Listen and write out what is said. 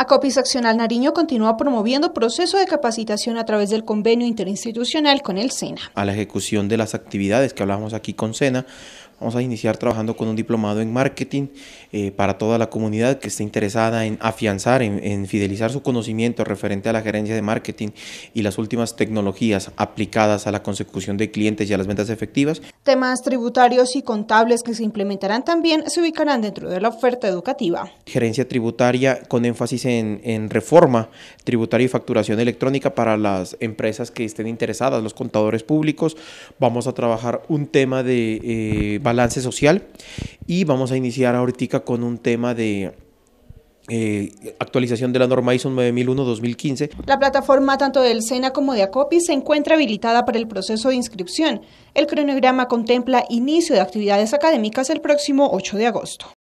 Acopis Accional Nariño continúa promoviendo proceso de capacitación a través del convenio interinstitucional con el SENA. A la ejecución de las actividades que hablamos aquí con SENA, Vamos a iniciar trabajando con un diplomado en marketing eh, para toda la comunidad que esté interesada en afianzar, en, fidelizar su conocimiento referente a la gerencia de marketing y las últimas tecnologías aplicadas a la consecución de clientes y a las ventas efectivas. Temas tributarios y contables que se implementarán también se ubicarán dentro de la oferta educativa. Gerencia tributaria con énfasis en, reforma tributaria y facturación electrónica para las empresas que estén interesadas, los contadores públicos. Vamos a trabajar un tema de... Eh, balance social. Y vamos a iniciar ahorita con un tema de eh, actualización de la norma ISO 9001-2015. La plataforma tanto del SENA como de ACOPI se encuentra habilitada para el proceso de inscripción. El cronograma contempla inicio de actividades académicas el próximo 8 de agosto.